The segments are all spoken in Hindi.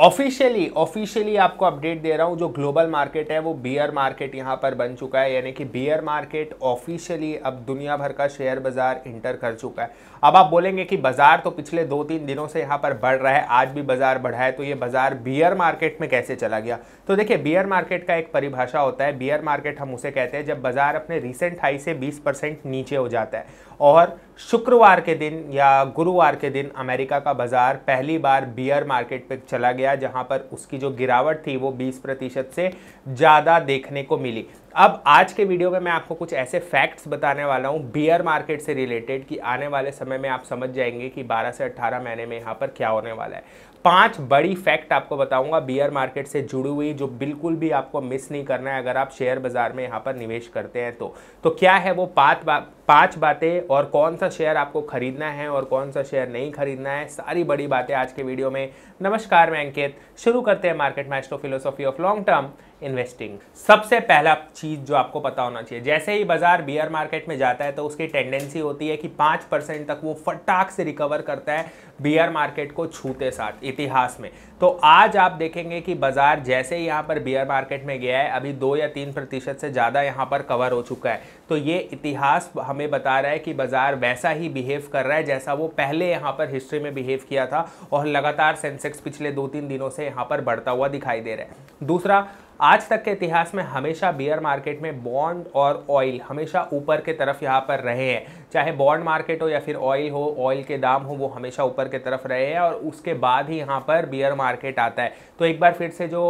ऑफिशियली ऑफिशियली आपको अपडेट दे रहा हूँ जो ग्लोबल मार्केट है वो बियर मार्केट यहाँ पर बन चुका है यानी कि बियर मार्केट ऑफिशियली अब दुनिया भर का शेयर बाजार इंटर कर चुका है अब आप बोलेंगे कि बाजार तो पिछले दो तीन दिनों से यहाँ पर बढ़ रहा है आज भी बाजार बढ़ा है तो ये बाजार बियर मार्केट में कैसे चला गया तो देखिए बियर मार्केट का एक परिभाषा होता है बियर मार्केट हम उसे कहते हैं जब बाजार अपने रिसेंट हाई से बीस नीचे हो जाता है और शुक्रवार के दिन या गुरुवार के दिन अमेरिका का बाजार पहली बार बियर मार्केट पर चला गया जहां पर उसकी जो गिरावट थी वो 20 प्रतिशत से ज़्यादा देखने को मिली अब आज के वीडियो में मैं आपको कुछ ऐसे फैक्ट्स बताने वाला हूँ बियर मार्केट से रिलेटेड कि आने वाले समय में आप समझ जाएंगे कि 12 से 18 महीने में यहाँ पर क्या होने वाला है पांच बड़ी फैक्ट आपको बताऊंगा बियर मार्केट से जुड़ी हुई जो बिल्कुल भी आपको मिस नहीं करना है अगर आप शेयर बाजार में यहाँ पर निवेश करते हैं तो तो क्या है वो पाँच बा, पाँच बातें और कौन सा शेयर आपको खरीदना है और कौन सा शेयर नहीं खरीदना है सारी बड़ी बातें आज के वीडियो में नमस्कार मैं अंकित शुरू करते हैं market maestro philosophy of long term investing सबसे पहला चीज़ जो आपको पता होना चाहिए जैसे ही बाजार बियर मार्केट में जाता है तो उसकी टेंडेंसी होती है कि पांच परसेंट तक वो फटाक से रिकवर करता है बियर मार्केट को छूते साथ इतिहास में तो आज आप देखेंगे कि बाजार जैसे ही यहाँ पर बियर मार्केट में गया है अभी दो या तीन प्रतिशत से ज़्यादा यहाँ पर कवर हो चुका है तो ये इतिहास हमें बता रहा है कि बाजार वैसा ही बिहेव कर रहा है जैसा वो पहले यहाँ पर हिस्ट्री में बिहेव किया था और लगातार सेंसेक्स पिछले दो तीन दिनों से यहाँ पर बढ़ता हुआ दिखाई दे रहा है दूसरा आज तक के इतिहास में हमेशा बियर मार्केट में बॉन्ड और ऑयल हमेशा ऊपर के तरफ यहाँ पर रहे हैं चाहे बॉन्ड मार्केट हो या फिर ऑयल हो ऑयल के दाम हो वो हमेशा ऊपर के तरफ रहे हैं और उसके बाद ही यहाँ पर बियर मार्केट आता है तो एक बार फिर से जो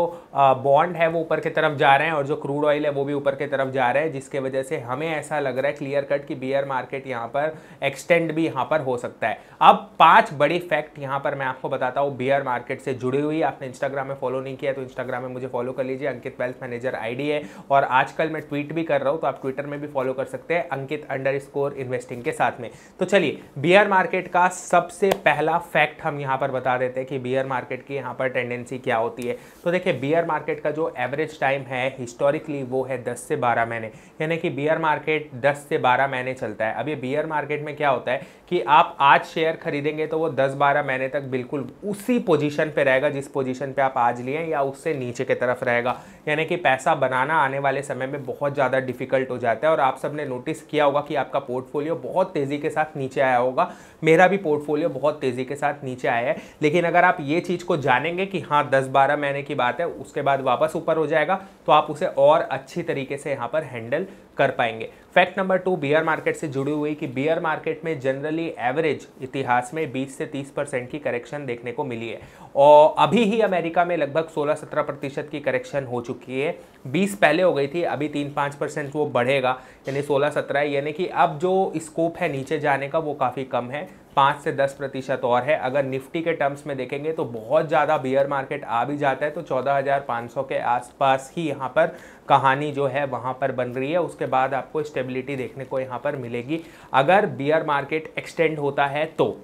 बॉन्ड है वो ऊपर की तरफ जा रहे हैं और जो क्रूड ऑयल है वो भी ऊपर की तरफ जा रहे हैं जिसके वजह से हमें ऐसा लग रहा है क्लियर कट कि बियर मार्केट यहाँ पर एक्सटेंड भी यहाँ पर हो सकता है अब पांच बड़ी फैक्ट यहाँ पर मैं आपको बताता हूँ बियर मार्केट से जुड़ी हुई आपने इंस्टाग्राम में फॉलो नहीं किया तो इंस्टाग्राम में मुझे फॉलो कर लीजिए अंकित वेल्थ मैनेजर आईडी है और आजकल मैं ट्वीट भी कर रहा हूँ तो आप ट्विटर में भी फॉलो कर सकते हैं अंकित अंडर स्कोर इन्वेस्टिंग के साथ में तो चलिए बियर मार्केट का सबसे पहला फैक्ट हम यहाँ पर बता देते हैं कि बियर मार्केट की यहाँ पर टेंडेंसी क्या होती है तो देखिए बियर मार्केट का जो एवरेज टाइम है हिस्टोरिकली वो है दस से बारह महीने यानी कि बियर मार्केट दस से बारह महीने चलता है अब ये बियर मार्केट में क्या होता है कि आप आज शेयर खरीदेंगे तो वो दस बारह महीने तक बिल्कुल उसी पोजीशन पे रहेगा जिस पोजीशन पे आप आज लिए या उससे नीचे की तरफ रहेगा यानी कि पैसा बनाना आने वाले समय में बहुत ज़्यादा डिफिकल्ट हो जाता है और आप सब ने नोटिस किया होगा कि आपका पोर्टफोलियो बहुत तेज़ी के साथ नीचे आया होगा मेरा भी पोर्टफोलियो बहुत तेज़ी के साथ नीचे आया है लेकिन अगर आप ये चीज़ को जानेंगे कि हाँ दस बारह महीने की बात है उसके बाद वापस ऊपर हो जाएगा तो आप उसे और अच्छी तरीके से यहाँ पर हैंडल कर पाएंगे fact number two bear market से जुड़ी हुई कि बियर मार्केट में जनरली एवरेज इतिहास में 20 से 30 परसेंट की करेक्शन देखने को मिली है और अभी ही अमेरिका में लगभग 16-17 प्रतिशत की करेक्शन हो चुकी है 20 पहले हो गई थी अभी तीन पाँच परसेंट वो बढ़ेगा यानी 16-17 यानी कि अब जो स्कोप है नीचे जाने का वो काफ़ी कम है पाँच से दस प्रतिशत और है अगर निफ्टी के टर्म्स में देखेंगे तो बहुत ज़्यादा बियर मार्केट आ भी जाता है तो चौदह हजार पाँच सौ के आसपास ही यहाँ पर कहानी जो है वहाँ पर बन रही है उसके बाद आपको स्टेबिलिटी देखने को यहाँ पर मिलेगी अगर बियर मार्केट एक्सटेंड होता है तो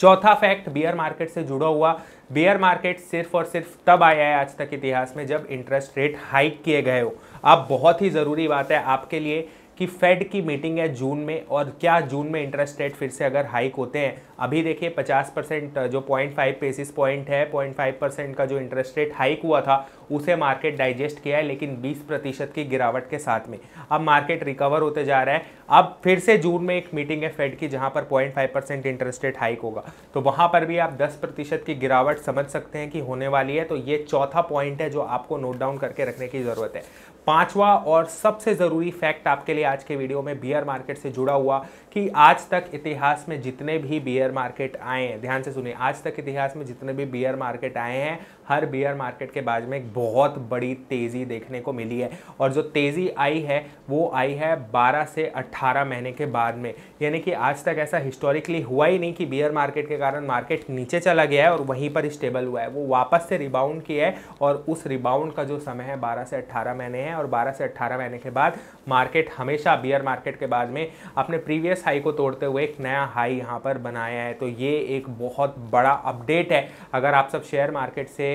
चौथा फैक्ट बियर मार्केट से जुड़ा हुआ बियर मार्केट सिर्फ और सिर्फ तब आया है आज तक इतिहास में जब इंटरेस्ट रेट हाइक किए गए हो अब बहुत ही ज़रूरी बात है आपके लिए कि फेड की मीटिंग है जून में और क्या जून में इंटरेस्ट रेट फिर से अगर हाइक होते हैं अभी देखिए 50 परसेंट जो पॉइंट फाइव बेसिस पॉइंट है पॉइंट फाइव परसेंट का जो इंटरेस्ट रेट हाइक हुआ था उसे मार्केट डाइजेस्ट किया है लेकिन 20 प्रतिशत की गिरावट के साथ में अब मार्केट रिकवर होते जा रहा है अब फिर से जून में एक मीटिंग है फेड की जहां पर point five percent interest rate hike होगा तो वहां पर भी आप 10 प्रतिशत की गिरावट समझ सकते हैं कि होने वाली है तो ये चौथा पॉइंट है जो आपको नोट डाउन करके रखने की ज़रूरत है पांचवा और सबसे ज़रूरी फैक्ट आपके लिए आज के वीडियो में बियर मार्केट से जुड़ा हुआ कि आज तक इतिहास में जितने भी बियर मार्केट आए हैं ध्यान से सुनिए आज तक इतिहास में जितने भी बियर मार्केट आए हैं हर बियर मार्केट के बाद में एक बहुत बड़ी तेज़ी देखने को मिली है और जो तेज़ी आई है वो आई है 12 से 18 महीने के बाद में यानी कि आज तक ऐसा हिस्टोरिकली हुआ ही नहीं कि बियर मार्केट के कारण मार्केट नीचे चला गया है और वहीं पर स्टेबल हुआ है वो वापस से रिबाउंड किया है और उस रिबाउंड का जो समय है बारह से अट्ठारह महीने हैं और बारह से अट्ठारह महीने के बाद मार्केट हमेशा बियर मार्केट के बाद में अपने प्रीवियस हाई को तोड़ते हुए एक नया हाई यहाँ पर बनाया है तो ये एक बहुत बड़ा अपडेट है अगर आप सब शेयर मार्केट से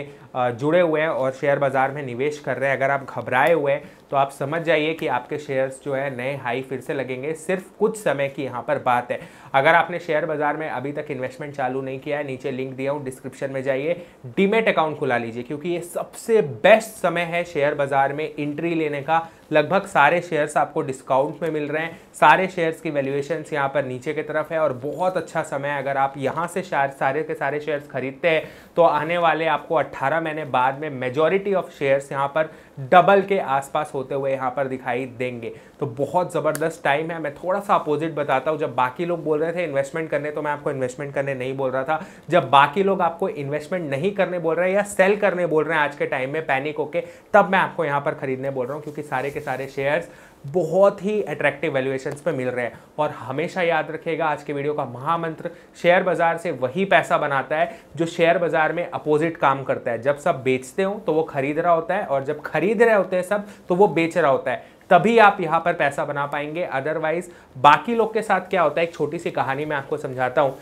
जुड़े हुए हैं और शेयर बाज़ार में निवेश कर रहे हैं अगर आप घबराए हुए हैं तो आप समझ जाइए कि आपके शेयर्स जो है नए हाई फिर से लगेंगे सिर्फ कुछ समय की यहाँ पर बात है अगर आपने शेयर बाजार में अभी तक इन्वेस्टमेंट चालू नहीं किया है नीचे लिंक दिया हूँ डिस्क्रिप्शन में जाइए डीमेट अकाउंट खुला लीजिए क्योंकि ये सबसे बेस्ट समय है शेयर बाजार में इंट्री लेने का लगभग सारे शेयर्स आपको डिस्काउंट में मिल रहे हैं सारे शेयर्स की वैल्यूएशन यहाँ पर नीचे की तरफ है और बहुत अच्छा समय है अगर आप यहाँ से सारे के सारे शेयर्स खरीदते हैं तो आने वाले आपको 18 महीने बाद में मेजोरिटी ऑफ शेयर्स यहाँ पर डबल के आसपास हो होते हुए यहाँ पर दिखाई देंगे तो बहुत ज़बरदस्त टाइम है मैं थोड़ा सा अपोजिट बताता हूँ जब बाकी लोग बोल रहे थे इन्वेस्टमेंट करने तो मैं आपको इन्वेस्टमेंट करने नहीं बोल रहा था जब बाकी लोग आपको इन्वेस्टमेंट नहीं करने बोल रहे हैं या सेल करने बोल रहे हैं आज के टाइम में पैनिक होकर तब मैं आपको यहाँ पर खरीदने बोल रहा हूँ क्योंकि सारे के सारे शेयर्स बहुत ही अट्रैक्टिव वैल्यूएशन पे मिल रहे हैं और हमेशा याद रखेगा आज के वीडियो का महामंत्र शेयर बाजार से वही पैसा बनाता है जो शेयर बाजार में अपोजिट काम करता है जब सब बेचते हो तो वो खरीद रहा होता है और जब खरीद रहे होते हैं सब तो वो बेच रहा होता है तभी आप यहाँ पर पैसा बना पाएंगे अदरवाइज बाकी लोग के साथ क्या होता है एक छोटी सी कहानी मैं आपको समझाता हूँ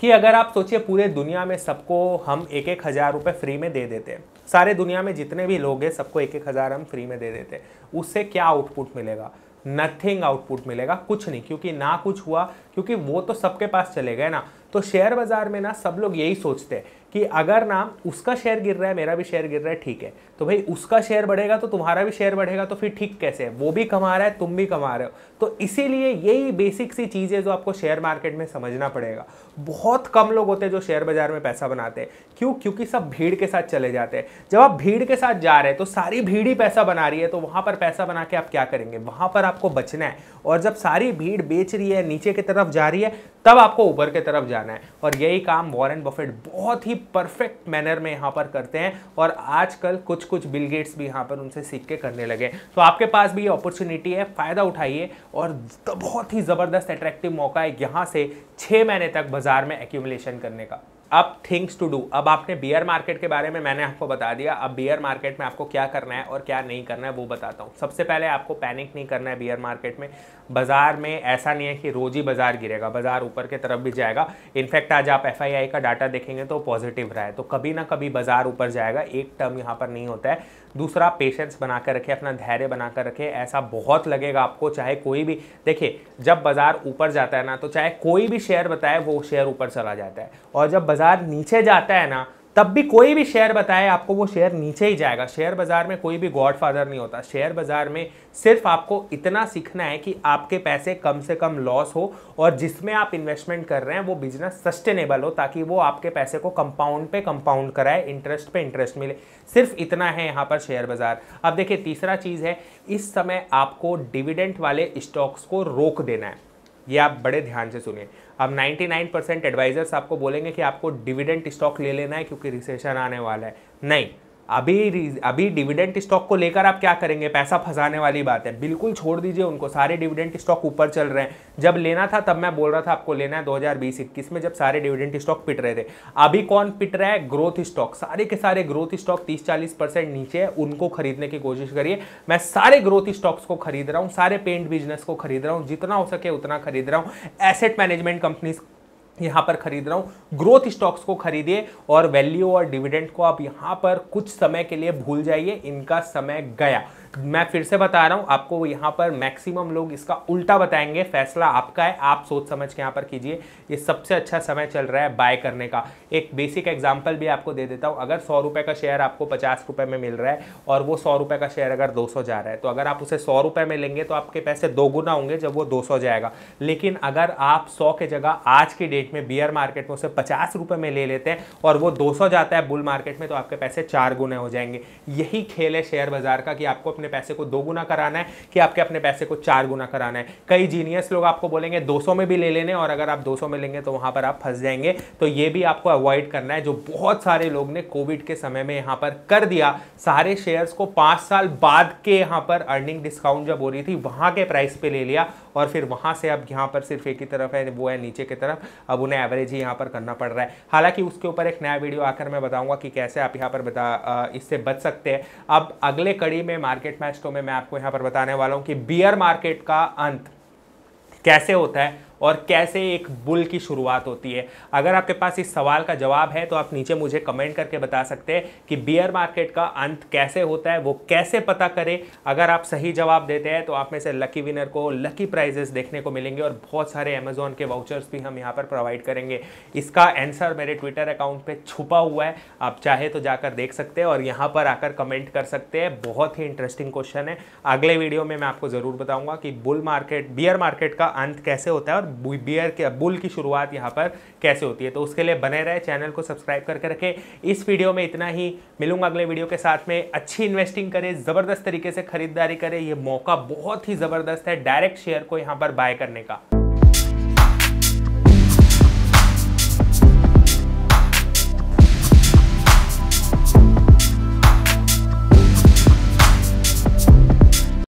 कि अगर आप सोचिए पूरे दुनिया में सबको हम एक एक हज़ार रुपये फ्री में दे देते हैं सारे दुनिया में जितने भी लोग हैं सबको एक एक हज़ार हम फ्री में दे देते हैं उससे क्या आउटपुट मिलेगा नथिंग आउटपुट मिलेगा कुछ नहीं क्योंकि ना कुछ हुआ क्योंकि वो तो सबके पास चले गए ना तो शेयर बाजार में ना सब लोग यही सोचते हैं कि अगर ना उसका शेयर गिर रहा है मेरा भी शेयर गिर रहा है ठीक है तो भाई उसका शेयर बढ़ेगा तो तुम्हारा भी शेयर बढ़ेगा तो फिर ठीक कैसे है वो भी कमा रहा है तुम भी कमा रहे हो तो इसीलिए यही बेसिक सी चीज़ें जो आपको शेयर मार्केट में समझना पड़ेगा बहुत कम लोग होते हैं जो शेयर बाजार में पैसा बनाते हैं क्यों क्योंकि सब भीड़ के साथ चले जाते हैं जब आप भीड़ के साथ जा रहे हैं तो सारी भीड़ ही पैसा बना रही है तो वहाँ पर पैसा बना के आप क्या करेंगे वहाँ पर आपको बचना है और जब सारी भीड़ बेच रही है नीचे की तरफ जा रही है तब आपको ऊपर की तरफ जाना है और यही काम वॉरेन बफेट बहुत ही परफेक्ट मैनर में यहाँ पर करते हैं और आजकल कुछ कुछ बिल गेट्स भी यहाँ पर उनसे सीख के करने लगे तो आपके पास भी ये अपॉर्चुनिटी है फ़ायदा उठाइए और बहुत ही ज़बरदस्त अट्रैक्टिव मौका है यहाँ से छः महीने तक बाजार में एक्यूमलेशन करने का अब थिंग्स टू डू अब आपने बियर मार्केट के बारे में मैंने आपको बता दिया अब बियर मार्केट में आपको क्या करना है और क्या नहीं करना है वो बताता हूँ सबसे पहले आपको पैनिक नहीं करना है बियर मार्केट में बाजार में ऐसा नहीं है कि रोज ही बाजार गिरेगा बाजार ऊपर की तरफ भी जाएगा इनफैक्ट आज आप एफ का डाटा देखेंगे तो पॉजिटिव रहा है तो कभी ना कभी बाजार ऊपर जाएगा एक टर्म यहाँ पर नहीं होता है दूसरा पेशेंस बनाकर रखे रखें अपना धैर्य बनाकर रखे रखें ऐसा बहुत लगेगा आपको चाहे कोई भी देखिए जब बाजार ऊपर जाता है ना तो चाहे कोई भी शेयर बताए वो शेयर ऊपर चला जाता है और जब बाजार बाजार नीचे जाता है ना तब भी कोई भी शेयर बताए आपको वो शेयर नीचे ही जाएगा शेयर बाजार में कोई भी गॉडफादर नहीं होता शेयर बाजार में सिर्फ आपको इतना सीखना है कि आपके पैसे कम से कम लॉस हो और जिसमें आप इन्वेस्टमेंट कर रहे हैं वो बिजनेस सस्टेनेबल हो ताकि वो आपके पैसे को कंपाउंड पे कंपाउंड कराए इंटरेस्ट पे इंटरेस्ट मिले सिर्फ इतना है यहाँ पर शेयर बाजार अब देखिए तीसरा चीज़ है इस समय आपको डिविडेंट वाले स्टॉक्स को रोक देना है ये आप बड़े ध्यान से सुनिए अब 99 परसेंट एडवाइजर्स आपको बोलेंगे कि आपको डिविडेंट स्टॉक ले लेना है क्योंकि रिसेशन आने वाला है नहीं अभी अभी डिविडेंट स्टॉक को लेकर आप क्या करेंगे पैसा फंसाने वाली बात है बिल्कुल छोड़ दीजिए उनको सारे डिविडेंट स्टॉक ऊपर चल रहे हैं जब लेना था तब मैं बोल रहा था आपको लेना है दो हज़ार में जब सारे डिविडेंट स्टॉक पिट रहे थे अभी कौन पिट रहा है ग्रोथ स्टॉक सारे के सारे ग्रोथ स्टॉक 30-40 परसेंट नीचे है उनको खरीदने की कोशिश करिए मैं सारे ग्रोथ स्टॉक्स को खरीद रहा हूँ सारे पेंट बिजनेस को खरीद रहा हूँ जितना हो सके उतना खरीद रहा हूँ एसेट मैनेजमेंट कंपनीज यहाँ पर खरीद रहा हूँ ग्रोथ स्टॉक्स को खरीदिए और वैल्यू और डिविडेंड को आप यहाँ पर कुछ समय के लिए भूल जाइए इनका समय गया मैं फिर से बता रहा हूँ आपको यहाँ पर मैक्सिमम लोग इसका उल्टा बताएंगे फैसला आपका है आप सोच समझ के यहाँ पर कीजिए ये सबसे अच्छा समय चल रहा है बाय करने का एक बेसिक एग्जाम्पल भी आपको दे देता हूँ अगर सौ रुपये का शेयर आपको पचास रुपये में मिल रहा है और वो सौ रुपये का शेयर अगर दो सौ जा रहा है तो अगर आप उसे सौ रुपये में लेंगे तो आपके पैसे दो गुना होंगे जब वो दो सौ जाएगा लेकिन अगर आप सौ के जगह आज की डेट एक में बियर मार्केट में उसे पचास रुपये में ले लेते हैं और वो दो सौ जाता है बुल मार्केट में तो आपके पैसे चार गुना हो जाएंगे यही खेल है शेयर बाजार का कि आपको अपने पैसे को दो गुना कराना है कि आपके अपने पैसे को चार गुना कराना है कई जीनियस लोग आपको बोलेंगे दो में भी ले लेने और अगर आप दो में लेंगे तो वहाँ पर आप फंस जाएंगे तो ये भी आपको अवॉइड करना है जो बहुत सारे लोग ने कोविड के समय में यहाँ पर कर दिया सारे शेयर्स को पाँच साल बाद के यहाँ पर अर्निंग डिस्काउंट जब हो रही थी वहाँ के प्राइस पे ले लिया और फिर वहाँ से अब यहाँ पर सिर्फ एक ही तरफ है वो है नीचे की तरफ अब उन्हें एवरेज ही यहाँ पर करना पड़ रहा है हालांकि उसके ऊपर एक नया वीडियो आकर मैं बताऊंगा कि कैसे आप यहाँ पर बता इससे बच सकते हैं अब अगले कड़ी में मार्केट मैच तो मैं आपको यहाँ पर बताने वाला हूँ कि बियर मार्केट का अंत कैसे होता है और कैसे एक बुल की शुरुआत होती है अगर आपके पास इस सवाल का जवाब है तो आप नीचे मुझे कमेंट करके बता सकते हैं कि बियर मार्केट का अंत कैसे होता है वो कैसे पता करें अगर आप सही जवाब देते हैं तो आप में से लकी विनर को लकी प्राइजेस देखने को मिलेंगे और बहुत सारे अमेजोन के वाउचर्स भी हम यहाँ पर प्रोवाइड करेंगे इसका आंसर मेरे ट्विटर अकाउंट पर छुपा हुआ है आप चाहे तो जाकर देख सकते हैं और यहाँ पर आकर कमेंट कर सकते हैं बहुत ही इंटरेस्टिंग क्वेश्चन है अगले वीडियो में मैं आपको ज़रूर बताऊँगा कि बुल मार्केट बियर मार्केट का अंत कैसे होता है और बियर के बुल की शुरुआत यहाँ पर कैसे होती है तो उसके लिए बने रहे चैनल को सब्सक्राइब करके रखें इस वीडियो में इतना ही मिलूंगा अगले वीडियो के साथ में अच्छी इन्वेस्टिंग करें ज़बरदस्त तरीके से खरीदारी करें ये मौका बहुत ही ज़बरदस्त है डायरेक्ट शेयर को यहाँ पर बाय करने का